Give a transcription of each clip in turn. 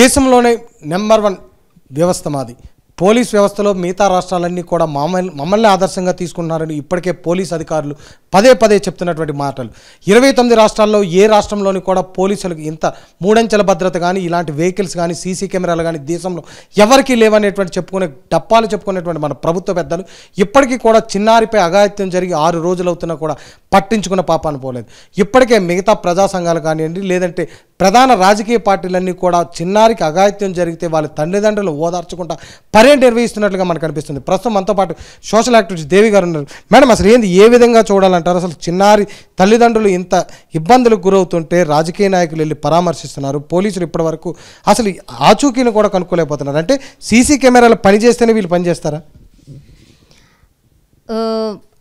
దేశంలోనే number one వ్యవస్థ మాది పోలీస్ వ్యవస్థలో మిగతా రాష్ట్రాలన్నీ కూడా మమ్మల్ని మమ్మల్ని ఆదర్శంగా తీసుకున్నారని ఇప్పటికే పోలీస్ అధికారులు పదే పదే చెప్తున్నటువంటి మాటలు ఇరవై తొమ్మిది రాష్ట్రాల్లో ఏ రాష్ట్రంలోని కూడా పోలీసులకు ఇంత మూడంచెల భద్రత కానీ ఇలాంటి వెహికల్స్ కానీ సీసీ కెమెరాలు కానీ దేశంలో ఎవరికీ లేవనేటువంటి చెప్పుకునే డప్పాలు చెప్పుకునేటువంటి మన ప్రభుత్వ పెద్దలు ఇప్పటికీ కూడా చిన్నారిపై అఘాయిత్యం జరిగి ఆరు రోజులు అవుతున్నా కూడా పట్టించుకున్న పాపాను పోలేదు ఇప్పటికే మిగతా ప్రజా సంఘాలు కానివ్వండి లేదంటే ప్రధాన రాజకీయ పార్టీలన్నీ కూడా చిన్నారికి అగాయత్యం జరిగితే వాళ్ళ తల్లిదండ్రులు ఓదార్చకుండా పర్యటన నిర్వహిస్తున్నట్లుగా మనకు అనిపిస్తుంది ప్రస్తుతం మనతో పాటు సోషల్ యాక్టివిటీస్ దేవి గారు ఉన్నారు మేడం అసలు ఏంది ఏ విధంగా చూడాలంటారు అసలు చిన్నారి తల్లిదండ్రులు ఇంత ఇబ్బందులకు గురవుతుంటే రాజకీయ నాయకులు వెళ్ళి పరామర్శిస్తున్నారు పోలీసులు ఇప్పటివరకు అసలు ఆచూకీని కూడా కనుక్కోలేకపోతున్నారు అంటే సీసీ కెమెరాలు పనిచేస్తేనే వీళ్ళు పనిచేస్తారా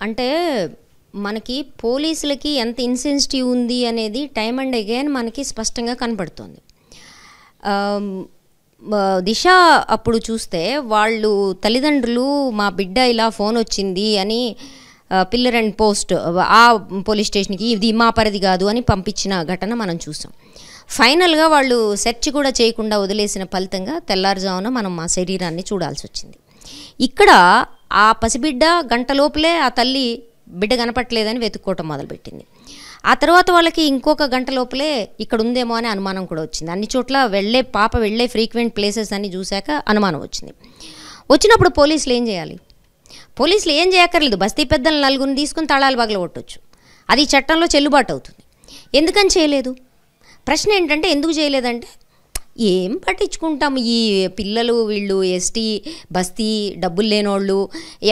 అంటే మనకి పోలీసులకి ఎంత ఇన్సెన్సిటివ్ ఉంది అనేది టైం అండ్ అగైన్ మనకి స్పష్టంగా కనపడుతుంది దిశ అప్పుడు చూస్తే వాళ్ళు తల్లిదండ్రులు మా బిడ్డ ఇలా ఫోన్ వచ్చింది అని పిల్లర్ అండ్ పోస్ట్ ఆ పోలీస్ స్టేషన్కి ఇది మా పరిధి కాదు అని పంపించిన ఘటన మనం చూసాం ఫైనల్గా వాళ్ళు సెర్చ్ కూడా చేయకుండా వదిలేసిన ఫలితంగా తెల్లారుజామున మనం మా శరీరాన్ని చూడాల్సి వచ్చింది ఇక్కడ ఆ పసిబిడ్డ లోపలే ఆ తల్లి బిడ్డ కనపట్టలేదని వెతుక్కోవటం మొదలుపెట్టింది ఆ తర్వాత వాళ్ళకి ఇంకొక గంట లోపలే ఇక్కడ ఉందేమో అనే అనుమానం కూడా వచ్చింది అన్ని చోట్ల వెళ్ళే పాప వెళ్ళే ఫ్రీక్వెంట్ ప్లేసెస్ అన్ని చూశాక అనుమానం వచ్చింది వచ్చినప్పుడు పోలీసులు ఏం చేయాలి పోలీసులు ఏం చేయక్కర్లేదు బస్తీ పెద్దలు నలుగురిని తీసుకుని తాళాలు పగలగొట్టొచ్చు అది చట్టంలో చెల్లుబాటు అవుతుంది ఎందుకని చేయలేదు ప్రశ్న ఏంటంటే ఎందుకు చేయలేదంటే ఏం పట్టించుకుంటాం ఈ పిల్లలు వీళ్ళు ఎస్టీ బస్తీ డబ్బులు లేనోళ్ళు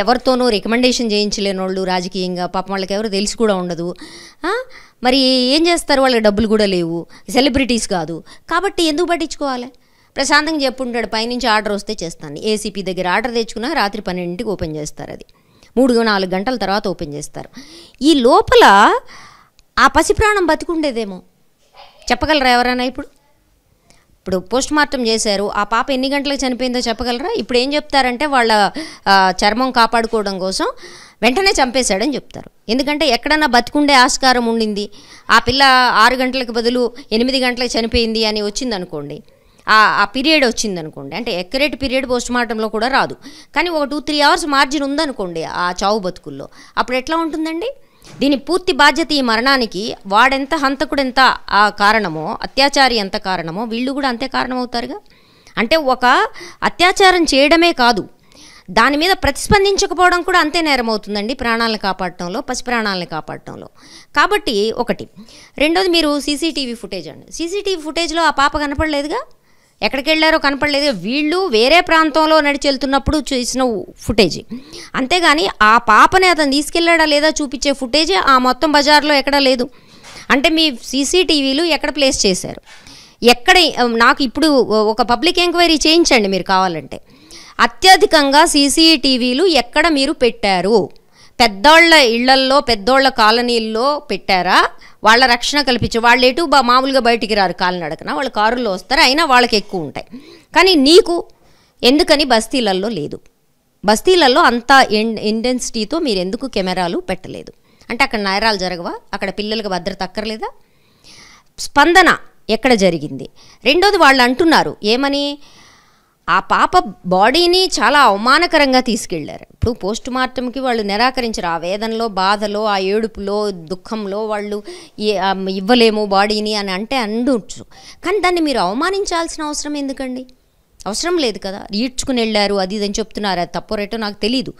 ఎవరితోనూ రికమెండేషన్ చేయించలేనోళ్ళు రాజకీయంగా పాపం వాళ్ళకి ఎవరు తెలిసి కూడా ఉండదు మరి ఏం చేస్తారు వాళ్ళకి డబ్బులు కూడా లేవు సెలబ్రిటీస్ కాదు కాబట్టి ఎందుకు పట్టించుకోవాలి ప్రశాంతంగా చెప్పుంటాడు పైనుంచి ఆర్డర్ వస్తే చేస్తాను ఏసీపీ దగ్గర ఆర్డర్ తెచ్చుకున్నా రాత్రి పన్నెండింటికి ఓపెన్ చేస్తారు అది మూడు నాలుగు గంటల తర్వాత ఓపెన్ చేస్తారు ఈ లోపల ఆ పసి ప్రాణం బతికుండేదేమో చెప్పగలరా ఎవరైనా ఇప్పుడు ఇప్పుడు పోస్ట్ మార్టం చేశారు ఆ పాప ఎన్ని గంటలకు చనిపోయిందో చెప్పగలరా ఇప్పుడు ఏం చెప్తారంటే వాళ్ళ చర్మం కాపాడుకోవడం కోసం వెంటనే చంపేశాడని చెప్తారు ఎందుకంటే ఎక్కడన్నా బతికుండే ఆస్కారం ఉండింది ఆ పిల్ల ఆరు గంటలకు బదులు ఎనిమిది గంటలకు చనిపోయింది అని వచ్చిందనుకోండి ఆ పీరియడ్ వచ్చింది అనుకోండి అంటే ఎక్కరేట్ పీరియడ్ పోస్ట్ మార్టంలో కూడా రాదు కానీ ఒక టూ త్రీ అవర్స్ మార్జిన్ ఉందనుకోండి ఆ చావు బతుకుల్లో అప్పుడు ఎట్లా ఉంటుందండి దీని పూర్తి బాధ్యత ఈ మరణానికి వాడెంత హంతకుడెంత ఆ కారణమో అత్యాచారి ఎంత కారణమో వీళ్ళు కూడా అంతే కారణమవుతారుగా అంటే ఒక అత్యాచారం చేయడమే కాదు దాని మీద ప్రతిస్పందించకపోవడం కూడా అంతే నేరం అవుతుందండి ప్రాణాలను కాపాడటంలో పసి ప్రాణాలను కాపాడటంలో కాబట్టి ఒకటి రెండోది మీరు సీసీటీవీ ఫుటేజ్ అండి సీసీటీవీ ఫుటేజ్లో ఆ పాప కనపడలేదుగా ఎక్కడికి వెళ్ళారో కనపడలేదు వీళ్ళు వేరే ప్రాంతంలో నడిచెళ్తున్నప్పుడు చూసిన ఫుటేజ్ అంతేగాని ఆ పాపని అతను తీసుకెళ్ళాడా లేదా చూపించే ఫుటేజ్ ఆ మొత్తం బజార్లో ఎక్కడా లేదు అంటే మీ సీసీటీవీలు ఎక్కడ ప్లేస్ చేశారు ఎక్కడ నాకు ఇప్పుడు ఒక పబ్లిక్ ఎంక్వైరీ చేయించండి మీరు కావాలంటే అత్యధికంగా సీసీటీవీలు ఎక్కడ మీరు పెట్టారు పెద్దోళ్ళ ఇళ్లల్లో పెద్దోళ్ళ కాలనీల్లో పెట్టారా వాళ్ళ రక్షణ కల్పించి వాళ్ళు ఎటు మామూలుగా బయటికి రారు కాలినడకన వాళ్ళు కారులో వస్తారు అయినా వాళ్ళకి ఎక్కువ ఉంటాయి కానీ నీకు ఎందుకని బస్తీలల్లో లేదు బస్తీలలో అంత ఇంటెన్సిటీతో మీరు ఎందుకు కెమెరాలు పెట్టలేదు అంటే అక్కడ నేరాలు జరగవా అక్కడ పిల్లలకు భద్రత అక్కర్లేదా స్పందన ఎక్కడ జరిగింది రెండోది వాళ్ళు అంటున్నారు ఏమని ఆ పాప బాడీని చాలా అవమానకరంగా తీసుకెళ్లారు ఇప్పుడు పోస్ట్ మార్టంకి వాళ్ళు నిరాకరించారు ఆ వేదనలో బాధలో ఆ ఏడుపులో దుఃఖంలో వాళ్ళు ఇవ్వలేము బాడీని అని అంటే అండుచ్చు కానీ దాన్ని మీరు అవమానించాల్సిన అవసరం ఎందుకండి అవసరం లేదు కదా ఈడ్చుకుని వెళ్ళారు అది ఇదని చెప్తున్నారు అది తప్పు రేటో నాకు తెలియదు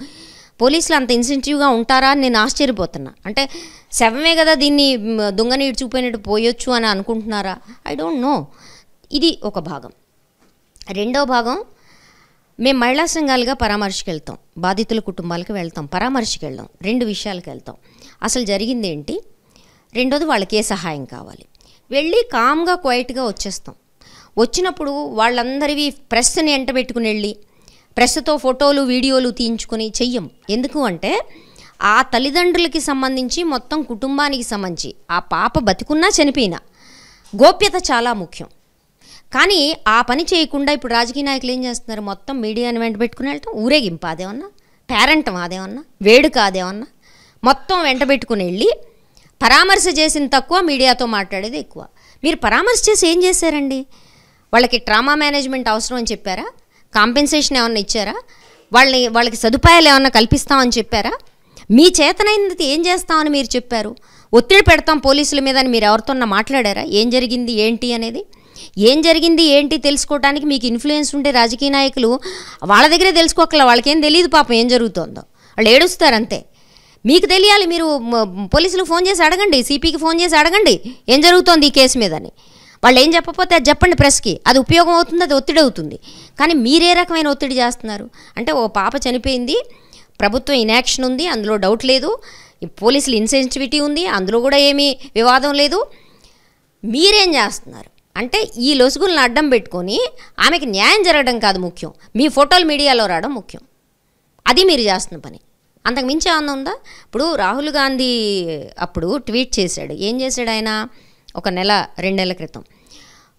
పోలీసులు అంత ఇన్సెంటివ్గా ఉంటారా అని నేను ఆశ్చర్యపోతున్నా అంటే శవమే కదా దీన్ని దొంగని ఈడ్చుకుపోయినట్టు పోయొచ్చు అని అనుకుంటున్నారా ఐ డోంట్ నో ఇది ఒక భాగం రెండో భాగం మేము మహిళా సంఘాలుగా పరామర్శకు వెళ్తాం బాధితుల కుటుంబాలకు వెళ్తాం పరామర్శకు వెళ్దాం రెండు విషయాలకు వెళ్తాం అసలు జరిగింది ఏంటి రెండోది వాళ్ళకి ఏ సహాయం కావాలి వెళ్ళి కామ్గా క్వైట్గా వచ్చేస్తాం వచ్చినప్పుడు వాళ్ళందరివి ప్రెస్ని ఎంట పెట్టుకుని వెళ్ళి ప్రెస్తో ఫోటోలు వీడియోలు తీయించుకొని చెయ్యం ఎందుకు అంటే ఆ తల్లిదండ్రులకి సంబంధించి మొత్తం కుటుంబానికి సంబంధించి ఆ పాప బతికున్నా చనిపోయినా గోప్యత చాలా ముఖ్యం కానీ ఆ పని చేయకుండా ఇప్పుడు రాజకీయ నాయకులు ఏం చేస్తున్నారు మొత్తం మీడియాని వెంట పెట్టుకుని వెళ్ళటం ఊరేగింపు అదేమన్నా పేరెంట్ అదేమన్నా వేడుక అదేమన్నా మొత్తం వెంట పెట్టుకుని వెళ్ళి పరామర్శ చేసిన తక్కువ మీడియాతో మాట్లాడేది ఎక్కువ మీరు పరామర్శ చేసి ఏం చేశారండి వాళ్ళకి ట్రామా మేనేజ్మెంట్ అవసరం అని చెప్పారా కాంపెన్సేషన్ ఏమన్నా ఇచ్చారా వాళ్ళని వాళ్ళకి సదుపాయాలు ఏమన్నా కల్పిస్తామని చెప్పారా మీ చేతనైనది ఏం చేస్తామని మీరు చెప్పారు ఒత్తిడి పెడతాం పోలీసుల మీద అని మీరు ఎవరితోన్నా మాట్లాడారా ఏం జరిగింది ఏంటి అనేది ఏం జరిగింది ఏంటి తెలుసుకోవడానికి మీకు ఇన్ఫ్లుయెన్స్ ఉంటే రాజకీయ నాయకులు వాళ్ళ దగ్గరే తెలుసుకోకల వాళ్ళకేం తెలియదు పాపం ఏం జరుగుతుందో వాళ్ళు ఏడుస్తారు అంతే మీకు తెలియాలి మీరు పోలీసులు ఫోన్ చేసి అడగండి సిపికి ఫోన్ చేసి అడగండి ఏం జరుగుతోంది ఈ కేసు మీదని వాళ్ళు ఏం చెప్పకపోతే అది చెప్పండి ప్రెస్కి అది ఉపయోగం అవుతుంది అది ఒత్తిడి అవుతుంది కానీ మీరే రకమైన ఒత్తిడి చేస్తున్నారు అంటే ఓ పాప చనిపోయింది ప్రభుత్వం ఇన్యాక్షన్ ఉంది అందులో డౌట్ లేదు పోలీసులు ఇన్సెన్సిటివిటీ ఉంది అందులో కూడా ఏమీ వివాదం లేదు మీరేం చేస్తున్నారు అంటే ఈ లొసుగులను అడ్డం పెట్టుకొని ఆమెకి న్యాయం జరగడం కాదు ముఖ్యం మీ ఫోటోలు మీడియాలో రావడం ముఖ్యం అది మీరు చేస్తున్న పని అంతకు మించి ఏమన్నా ఉందా ఇప్పుడు రాహుల్ గాంధీ అప్పుడు ట్వీట్ చేశాడు ఏం చేశాడు ఆయన ఒక నెల రెండు నెలల క్రితం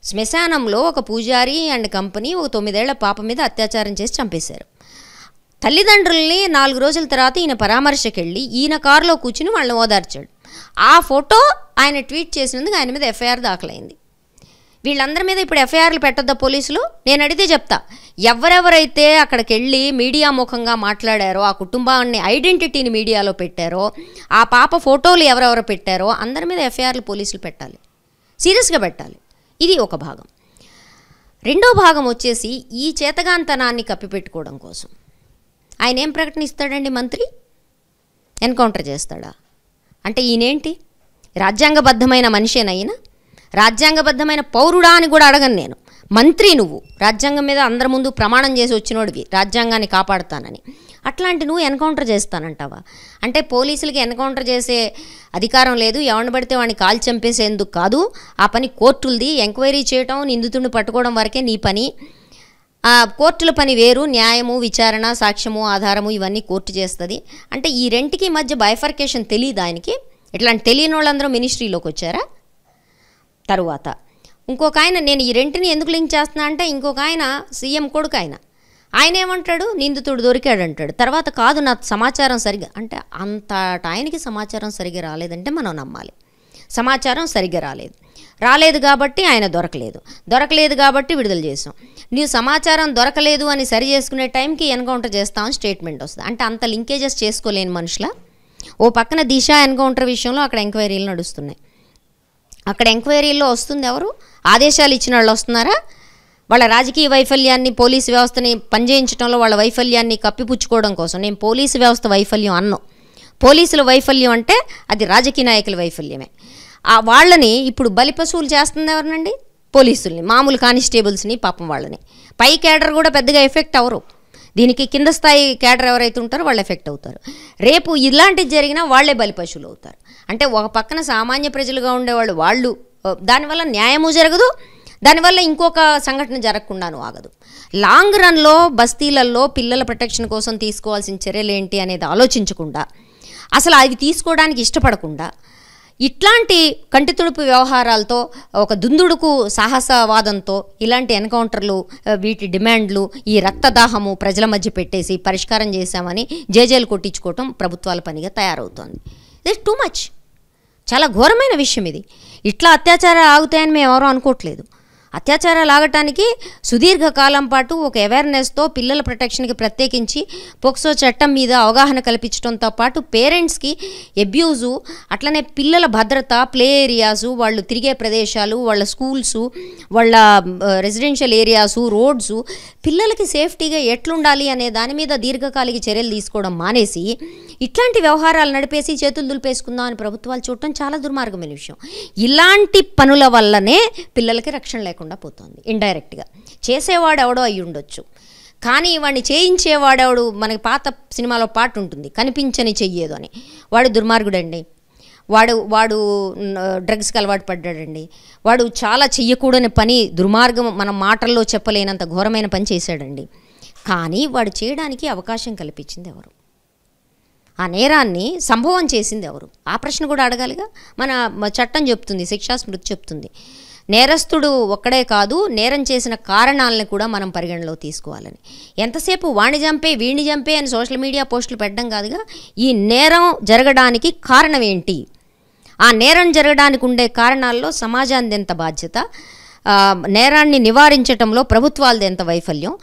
శ్మశానంలో ఒక పూజారి అండ్ కంపెనీ ఒక తొమ్మిదేళ్ల పాప మీద అత్యాచారం చేసి చంపేశారు తల్లిదండ్రుల్ని నాలుగు రోజుల తర్వాత ఈయన పరామర్శకెళ్ళి ఈయన కారులో కూర్చుని వాళ్ళని ఓదార్చాడు ఆ ఫోటో ఆయన ట్వీట్ చేసినందుకు ఆయన మీద ఎఫ్ఐఆర్ దాఖలైంది వీళ్ళందరి మీద ఇప్పుడు ఎఫ్ఐఆర్లు పెట్టొద్దా పోలీసులు నేను అడిగితే చెప్తా ఎవరెవరైతే అక్కడికి వెళ్ళి మీడియా ముఖంగా మాట్లాడారో ఆ కుటుంబాన్ని ఐడెంటిటీని మీడియాలో పెట్టారో ఆ పాప ఫోటోలు ఎవరెవరు పెట్టారో అందరి మీద ఎఫ్ఐఆర్లు పోలీసులు పెట్టాలి సీరియస్గా పెట్టాలి ఇది ఒక భాగం రెండో భాగం వచ్చేసి ఈ చేతగాంతనాన్ని కప్పిపెట్టుకోవడం కోసం ఆయన ఏం ప్రకటన ఇస్తాడండి మంత్రి ఎన్కౌంటర్ చేస్తాడా అంటే ఈయనేంటి రాజ్యాంగబద్ధమైన అయినా రాజ్యాంగబద్ధమైన పౌరుడా అని కూడా అడగను నేను మంత్రి నువ్వు రాజ్యాంగం మీద అందరి ముందు ప్రమాణం చేసి వచ్చినోడివి రాజ్యాంగాన్ని కాపాడుతానని అట్లాంటి నువ్వు ఎన్కౌంటర్ చేస్తానంటావా అంటే పోలీసులకి ఎన్కౌంటర్ చేసే అధికారం లేదు ఎవరిని పడితే వాడిని కాల్ చంపేసేందుకు కాదు ఆ పని కోర్టులది ఎంక్వైరీ చేయటం నిందితుడిని పట్టుకోవడం వరకే నీ పని ఆ కోర్టుల పని వేరు న్యాయము విచారణ సాక్ష్యము ఆధారము ఇవన్నీ కోర్టు చేస్తుంది అంటే ఈ రెంటికి మధ్య బైఫర్కేషన్ తెలియదు ఆయనకి ఇట్లాంటి తెలియని వాళ్ళందరూ మినిస్ట్రీలోకి వచ్చారా తరువాత ఇంకొక ఆయన నేను ఈ రెంటిని ఎందుకు లింక్ చేస్తున్నా అంటే ఇంకొక ఆయన సీఎం కొడుకు ఆయన ఆయన ఏమంటాడు నిందితుడు దొరికాడు అంటాడు తర్వాత కాదు నా సమాచారం సరిగా అంటే అంత టైంకి సమాచారం సరిగ్గా రాలేదంటే మనం నమ్మాలి సమాచారం సరిగ్గా రాలేదు రాలేదు కాబట్టి ఆయన దొరకలేదు దొరకలేదు కాబట్టి విడుదల చేసాం నీవు సమాచారం దొరకలేదు అని సరి చేసుకునే టైంకి ఎన్కౌంటర్ చేస్తామని స్టేట్మెంట్ వస్తుంది అంటే అంత లింకేజెస్ చేసుకోలేని మనుషుల ఓ పక్కన దిశ ఎన్కౌంటర్ విషయంలో అక్కడ ఎంక్వైరీలు నడుస్తున్నాయి అక్కడ ఎంక్వైరీల్లో వస్తుంది ఎవరు ఆదేశాలు ఇచ్చిన వాళ్ళు వస్తున్నారా వాళ్ళ రాజకీయ వైఫల్యాన్ని పోలీసు వ్యవస్థని పనిచేయించడంలో వాళ్ళ వైఫల్యాన్ని కప్పిపుచ్చుకోవడం కోసం నేను పోలీసు వ్యవస్థ వైఫల్యం అన్నం పోలీసుల వైఫల్యం అంటే అది రాజకీయ నాయకుల వైఫల్యమే ఆ వాళ్ళని ఇప్పుడు బలిపశువులు చేస్తుంది ఎవరినండి పోలీసుల్ని మామూలు కానిస్టేబుల్స్ని పాపం వాళ్ళని పై కేడర్ కూడా పెద్దగా ఎఫెక్ట్ అవరు దీనికి కింద స్థాయి కేటర్ ఎవరైతే ఉంటారో వాళ్ళు ఎఫెక్ట్ అవుతారు రేపు ఇలాంటిది జరిగినా వాళ్లే బలిపశువులు అవుతారు అంటే ఒక పక్కన సామాన్య ప్రజలుగా ఉండేవాళ్ళు వాళ్ళు దానివల్ల న్యాయము జరగదు దానివల్ల ఇంకొక సంఘటన జరగకుండాను ఆగదు లాంగ్ రన్లో బస్తీలలో పిల్లల ప్రొటెక్షన్ కోసం తీసుకోవాల్సిన చర్యలు ఏంటి అనేది ఆలోచించకుండా అసలు అవి తీసుకోవడానికి ఇష్టపడకుండా ఇట్లాంటి కంటితుడుపు వ్యవహారాలతో ఒక దుందుడుకు సాహసవాదంతో ఇలాంటి ఎన్కౌంటర్లు వీటి డిమాండ్లు ఈ రక్తదాహము ప్రజల మధ్య పెట్టేసి పరిష్కారం చేశామని జేజేలు కొట్టించుకోవటం ప్రభుత్వాల పనిగా తయారవుతోంది దిస్ టూ మచ్ చాలా ఘోరమైన విషయం ఇది ఇట్లా అత్యాచారాలు ఆగుతాయని మేము ఎవరూ అనుకోవట్లేదు అత్యాచారాలు ఆగటానికి సుదీర్ఘకాలం పాటు ఒక అవేర్నెస్తో పిల్లల ప్రొటెక్షన్కి ప్రత్యేకించి పోక్సో చట్టం మీద అవగాహన కల్పించడంతో పాటు పేరెంట్స్కి ఎబ్యూజు అట్లనే పిల్లల భద్రత ప్లే ఏరియాసు వాళ్ళు తిరిగే ప్రదేశాలు వాళ్ళ స్కూల్సు వాళ్ళ రెసిడెన్షియల్ ఏరియాసు రోడ్సు పిల్లలకి సేఫ్టీగా ఎట్లుండాలి అనే దాని మీద దీర్ఘకాలిక చర్యలు తీసుకోవడం మానేసి ఇట్లాంటి వ్యవహారాలు నడిపేసి చేతులు దులిపేసుకుందాం అని ప్రభుత్వాలు చూడటం చాలా దుర్మార్గమైన విషయం ఇలాంటి పనుల వల్లనే పిల్లలకి రక్షణ లేక లేకుండా పోతుంది ఇండైరెక్ట్గా చేసేవాడు ఎవడో అయి ఉండొచ్చు కానీ వాడిని చేయించేవాడెవడు మనకి పాత సినిమాలో పాట ఉంటుంది కనిపించని చెయ్యేదు అని వాడు దుర్మార్గుడండి వాడు వాడు డ్రగ్స్కి అలవాటు పడ్డాడండి వాడు చాలా చెయ్యకూడని పని దుర్మార్గం మన మాటల్లో చెప్పలేనంత ఘోరమైన పని చేశాడండి కానీ వాడు చేయడానికి అవకాశం కల్పించింది ఎవరు ఆ నేరాన్ని సంభవం చేసింది ఎవరు ఆ ప్రశ్న కూడా అడగాలిగా మన చట్టం చెప్తుంది శిక్షాస్మృతి చెప్తుంది నేరస్తుడు ఒక్కడే కాదు నేరం చేసిన కారణాలను కూడా మనం పరిగణలో తీసుకోవాలని ఎంతసేపు వాణి చంపే వీణి చంపే అని సోషల్ మీడియా పోస్టులు పెట్టడం కాదుగా ఈ నేరం జరగడానికి కారణం ఏంటి ఆ నేరం జరగడానికి ఉండే కారణాల్లో సమాజాన్ని ఎంత బాధ్యత నేరాన్ని నివారించటంలో ప్రభుత్వాలది ఎంత వైఫల్యం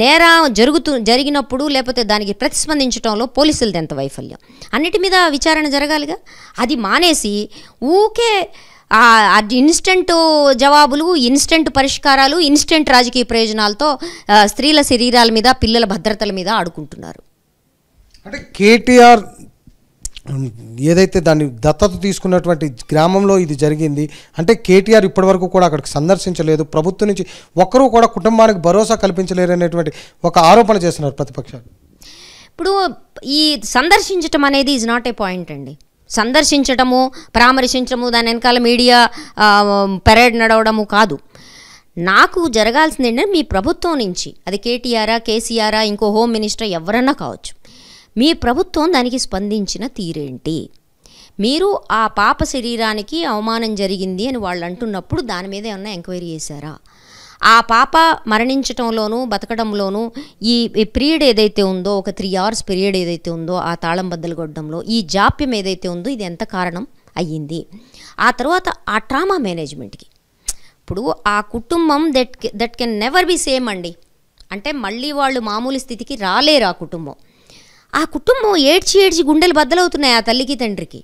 నేరం జరుగుతూ జరిగినప్పుడు లేకపోతే దానికి ప్రతిస్పందించడంలో పోలీసులది ఎంత వైఫల్యం అన్నిటి మీద విచారణ జరగాలిగా అది మానేసి ఊకే అది ఇన్స్టెంట్ జవాబులు ఇన్స్టెంట్ పరిష్కారాలు ఇన్స్టెంట్ రాజకీయ ప్రయోజనాలతో స్త్రీల శరీరాల మీద పిల్లల భద్రతల మీద ఆడుకుంటున్నారు అంటే కేటీఆర్ ఏదైతే దాన్ని దత్తత తీసుకున్నటువంటి గ్రామంలో ఇది జరిగింది అంటే కేటీఆర్ ఇప్పటివరకు కూడా అక్కడికి సందర్శించలేదు ప్రభుత్వం నుంచి ఒక్కరూ కూడా కుటుంబానికి భరోసా కల్పించలేరు అనేటువంటి ఒక ఆరోపణ చేస్తున్నారు ప్రతిపక్షాలు ఇప్పుడు ఈ సందర్శించటం అనేది ఈజ్ నాట్ ఏ పాయింట్ అండి సందర్శించటము పరామర్శించడము దాని వెనకాల మీడియా పెరేడ్ నడవడము కాదు నాకు జరగాల్సింది ఏంటంటే మీ ప్రభుత్వం నుంచి అది కేటీఆరా కేసీఆరా ఇంకో హోమ్ మినిస్టర్ ఎవరన్నా కావచ్చు మీ ప్రభుత్వం దానికి స్పందించిన తీరేంటి మీరు ఆ పాప శరీరానికి అవమానం జరిగింది అని వాళ్ళు అంటున్నప్పుడు దాని మీద ఏమన్నా ఎంక్వైరీ చేశారా ఆ పాప మరణించటంలోనూ బతకడంలోనూ ఈ పీరియడ్ ఏదైతే ఉందో ఒక త్రీ అవర్స్ పీరియడ్ ఏదైతే ఉందో ఆ తాళం బద్దలు కొట్టడంలో ఈ జాప్యం ఏదైతే ఉందో ఇది ఎంత కారణం అయ్యింది ఆ తర్వాత ఆ ట్రామా మేనేజ్మెంట్కి ఇప్పుడు ఆ కుటుంబం that that can never be same అండి అంటే మళ్ళీ వాళ్ళు మామూలు స్థితికి రాలేరు ఆ కుటుంబం ఆ కుటుంబం ఏడ్చి ఏడ్చి గుండెలు బద్దలవుతున్నాయి ఆ తల్లికి తండ్రికి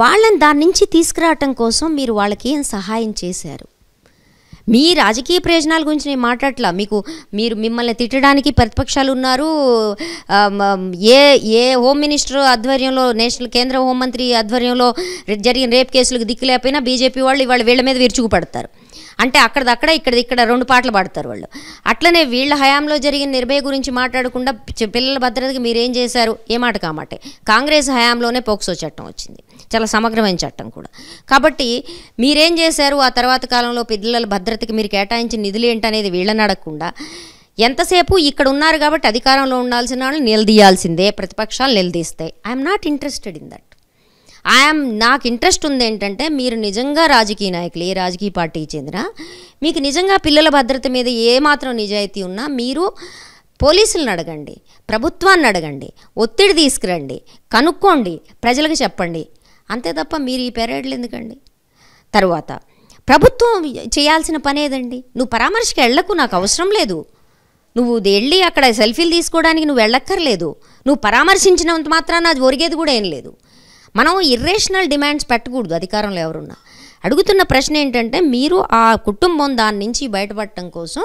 వాళ్ళని దాని నుంచి తీసుకురావటం కోసం మీరు వాళ్ళకి ఏం సహాయం చేశారు మీ రాజకీయ ప్రయోజనాల గురించి నేను మాట్లాడట్లా మీకు మీరు మిమ్మల్ని తిట్టడానికి ప్రతిపక్షాలు ఉన్నారు ఏ ఏ హోమ్ మినిస్టర్ ఆధ్వర్యంలో నేషనల్ కేంద్ర హోంమంత్రి ఆధ్వర్యంలో జరిగిన రేప్ కేసులకు దిక్కులేకపోయినా బీజేపీ వాళ్ళు ఇవాళ వీళ్ళ మీద విరుచుకుపడతారు అంటే అక్కడదక్కడ ఇక్కడ ఇక్కడ రెండు పాటలు పాడతారు వాళ్ళు అట్లనే వీళ్ళ హయాంలో జరిగిన నిర్భయ గురించి మాట్లాడకుండా పిల్లల భద్రతకి మీరేం చేశారు ఏ మాట కామాటే కాంగ్రెస్ హయాంలోనే పోక్సో చట్టం వచ్చింది చాలా సమగ్రమైన చట్టం కూడా కాబట్టి మీరేం చేశారు ఆ తర్వాత కాలంలో పిల్లల భద్రతకి మీరు కేటాయించిన నిధులు ఏంటనేది వీళ్ళని అడగకుండా ఎంతసేపు ఇక్కడ ఉన్నారు కాబట్టి అధికారంలో ఉండాల్సిన వాళ్ళు నిలదీయాల్సిందే ప్రతిపక్షాలు నిలదీస్తాయి I'm not interested in that I'm నాకు ఇంట్రెస్ట్ ఉంది ఏంటంటే మీరు నిజంగా రాజకీయ నాయకులు ఏ రాజకీయ పార్టీకి చెందిన మీకు నిజంగా పిల్లల భద్రత మీద ఏమాత్రం నిజాయితీ ఉన్నా మీరు పోలీసులను అడగండి ప్రభుత్వాన్ని అడగండి ఒత్తిడి తీసుకురండి కనుక్కోండి ప్రజలకు చెప్పండి అంతే తప్ప మీరు ఈ పెరేడ్లు ఎందుకండి తర్వాత ప్రభుత్వం చేయాల్సిన పనేదండి నువ్వు పరామర్శకి వెళ్లకు నాకు అవసరం లేదు నువ్వు వెళ్ళి అక్కడ సెల్ఫీలు తీసుకోవడానికి నువ్వు వెళ్ళక్కర్లేదు నువ్వు పరామర్శించినంత మాత్రాన అది ఒరిగేది కూడా ఏం లేదు మనం ఇర్రేషనల్ డిమాండ్స్ పెట్టకూడదు అధికారంలో ఎవరున్నా అడుగుతున్న ప్రశ్న ఏంటంటే మీరు ఆ కుటుంబం దాని నుంచి బయటపడటం కోసం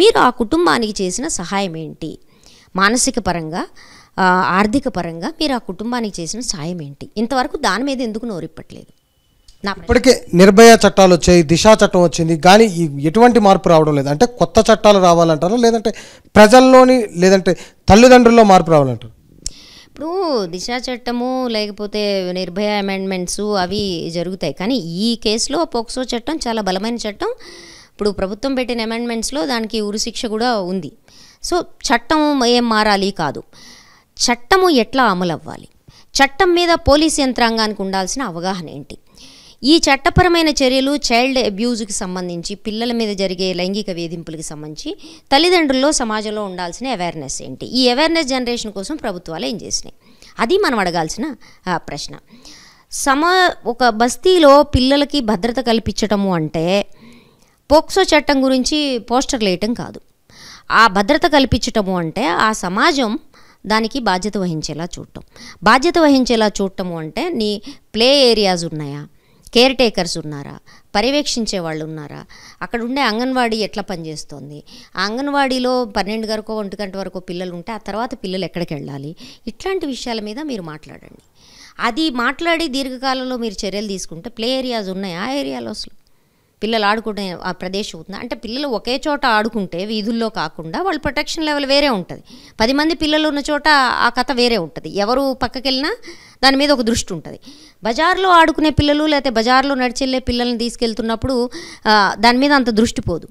మీరు ఆ కుటుంబానికి చేసిన సహాయం ఏంటి మానసిక పరంగా ఆర్థిక పరంగా మీరు ఆ కుటుంబానికి చేసిన సాయం ఏంటి ఇంతవరకు దాని మీద ఎందుకు నోరిప్పట్లేదు ఇప్పటికే నిర్భయ చట్టాలు వచ్చాయి దిశా చట్టం వచ్చింది కానీ ఎటువంటి మార్పు రావడం లేదు అంటే కొత్త చట్టాలు రావాలంటారా లేదంటే ప్రజల్లోని లేదంటే తల్లిదండ్రుల్లో మార్పు రావాలంటారు ఇప్పుడు దిశా చట్టము లేకపోతే నిర్భయ అమెండ్మెంట్స్ అవి జరుగుతాయి కానీ ఈ కేసులో పోక్సో చట్టం చాలా బలమైన చట్టం ఇప్పుడు ప్రభుత్వం పెట్టిన అమెండ్మెంట్స్లో దానికి ఉరిశిక్ష కూడా ఉంది సో చట్టం ఏం మారాలి కాదు చట్టము ఎట్లా అమలు అవ్వాలి చట్టం మీద పోలీస్ యంత్రాంగానికి ఉండాల్సిన అవగాహన ఏంటి ఈ చట్టపరమైన చర్యలు చైల్డ్ అబ్యూజ్కి సంబంధించి పిల్లల మీద జరిగే లైంగిక వేధింపులకు సంబంధించి తల్లిదండ్రుల్లో సమాజంలో ఉండాల్సిన అవేర్నెస్ ఏంటి ఈ అవేర్నెస్ జనరేషన్ కోసం ప్రభుత్వాలు ఏం చేసినాయి అది మనం అడగాల్సిన ప్రశ్న సమ ఒక బస్తీలో పిల్లలకి భద్రత కల్పించటము అంటే పోక్సో చట్టం గురించి పోస్టర్లు వేయటం కాదు ఆ భద్రత కల్పించటము అంటే ఆ సమాజం దానికి బాధ్యత వహించేలా చూడటం బాధ్యత వహించేలా చూడటము అంటే నీ ప్లే ఏరియాస్ ఉన్నాయా కేర్ టేకర్స్ ఉన్నారా పర్యవేక్షించే వాళ్ళు ఉన్నారా అక్కడ ఉండే అంగన్వాడీ ఎట్లా పనిచేస్తుంది ఆ అంగన్వాడీలో పన్నెండు గరకు ఒంటి గంట వరకు పిల్లలు ఉంటే ఆ తర్వాత పిల్లలు ఎక్కడికి వెళ్ళాలి ఇట్లాంటి విషయాల మీద మీరు మాట్లాడండి అది మాట్లాడి దీర్ఘకాలంలో మీరు చర్యలు తీసుకుంటే ప్లే ఏరియాస్ ఉన్నాయా ఆ ఏరియాలో అసలు పిల్లలు ఆడుకునే ఆ ప్రదేశం అవుతుంది అంటే పిల్లలు ఒకే చోట ఆడుకుంటే వీధుల్లో కాకుండా వాళ్ళు ప్రొటెక్షన్ లెవెల్ వేరే ఉంటుంది పది మంది పిల్లలు ఉన్న చోట ఆ కథ వేరే ఉంటుంది ఎవరు పక్కకెళ్ళినా దాని మీద ఒక దృష్టి ఉంటుంది బజార్లో ఆడుకునే పిల్లలు లేకపోతే బజార్లో నడిచెళ్ళే పిల్లల్ని తీసుకెళ్తున్నప్పుడు దాని మీద అంత దృష్టి పోదు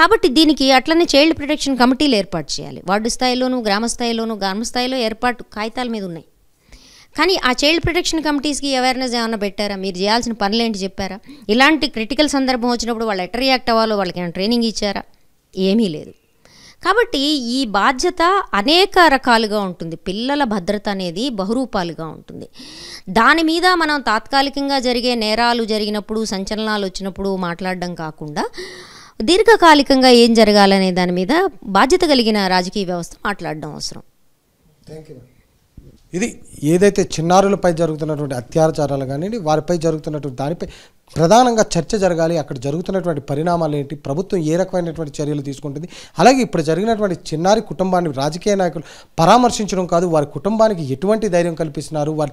కాబట్టి దీనికి అట్లనే చైల్డ్ ప్రొటెక్షన్ కమిటీలు ఏర్పాటు చేయాలి వార్డు స్థాయిలోను గ్రామ స్థాయిలోను గ్రామ స్థాయిలో ఏర్పాటు కాగితాల మీద ఉన్నాయి కానీ ఆ చైల్డ్ ప్రొటెక్షన్ కమిటీస్కి అవేర్నెస్ ఏమైనా పెట్టారా మీరు చేయాల్సిన పనులు ఏంటి చెప్పారా ఇలాంటి క్రిటికల్ సందర్భం వచ్చినప్పుడు వాళ్ళు ఎట్ట రియాక్ట్ అవ్వాలో వాళ్ళకి ఏమైనా ట్రైనింగ్ ఇచ్చారా ఏమీ లేదు కాబట్టి ఈ బాధ్యత అనేక రకాలుగా ఉంటుంది పిల్లల భద్రత అనేది బహురూపాలుగా ఉంటుంది దాని మీద మనం తాత్కాలికంగా జరిగే నేరాలు జరిగినప్పుడు సంచలనాలు వచ్చినప్పుడు మాట్లాడడం కాకుండా దీర్ఘకాలికంగా ఏం జరగాలనే దాని మీద బాధ్యత కలిగిన రాజకీయ వ్యవస్థ మాట్లాడడం అవసరం థ్యాంక్ యూ ఇది ఏదైతే చిన్నారులపై జరుగుతున్నటువంటి అత్యాచారాలు కానివ్వండి వారిపై జరుగుతున్నటువంటి దానిపై ప్రధానంగా చర్చ జరగాలి అక్కడ జరుగుతున్నటువంటి పరిణామాలు ఏంటి ప్రభుత్వం ఏ రకమైనటువంటి చర్యలు తీసుకుంటుంది అలాగే ఇప్పుడు జరిగినటువంటి చిన్నారి కుటుంబాన్ని రాజకీయ నాయకులు పరామర్శించడం కాదు వారి కుటుంబానికి ఎటువంటి ధైర్యం కల్పిస్తున్నారు వారి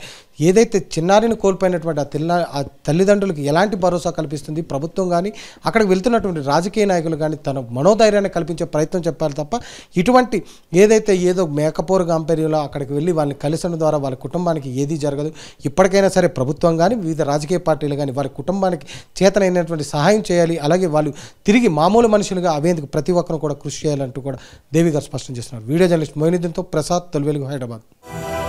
ఏదైతే చిన్నారిని కోల్పోయినటువంటి ఆ తిల్ల ఆ తల్లిదండ్రులకు ఎలాంటి భరోసా కల్పిస్తుంది ప్రభుత్వం కానీ అక్కడికి వెళ్తున్నటువంటి రాజకీయ నాయకులు కానీ తన మనోధైర్యాన్ని కల్పించే ప్రయత్నం చెప్పాలి తప్ప ఇటువంటి ఏదైతే ఏదో మేకపోరు గాంపేర్యంలో అక్కడికి వెళ్ళి వాళ్ళని కలిసిన ద్వారా వాళ్ళ కుటుంబానికి ఏదీ జరగదు ఇప్పటికైనా సరే ప్రభుత్వం కానీ వివిధ రాజకీయ పార్టీలు కానీ వారి కుటుంబాన్ని కుటుంబానికి చేతనైనటువంటి సహాయం చేయాలి అలాగే వాళ్ళు తిరిగి మామూలు మనుషులుగా అవేందుకు ప్రతి ఒక్కరు కూడా కృషి చేయాలంటూ కూడా దేవి గారు స్పష్టం చేస్తున్నారు వీడియో జర్నలిస్ట్ మొయినుద్దీన్తో ప్రసాద్ తొలివెలుగు హైదరాబాద్